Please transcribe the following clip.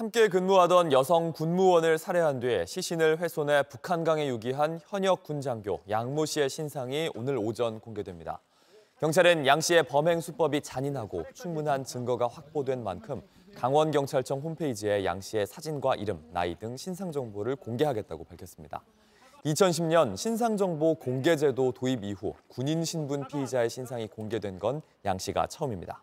함께 근무하던 여성 군무원을 살해한 뒤 시신을 훼손해 북한강에 유기한 현역 군장교 양모 씨의 신상이 오늘 오전 공개됩니다. 경찰은 양 씨의 범행 수법이 잔인하고 충분한 증거가 확보된 만큼 강원경찰청 홈페이지에 양 씨의 사진과 이름, 나이 등 신상 정보를 공개하겠다고 밝혔습니다. 2010년 신상정보 공개제도 도입 이후 군인 신분 피의자의 신상이 공개된 건 양 씨가 처음입니다.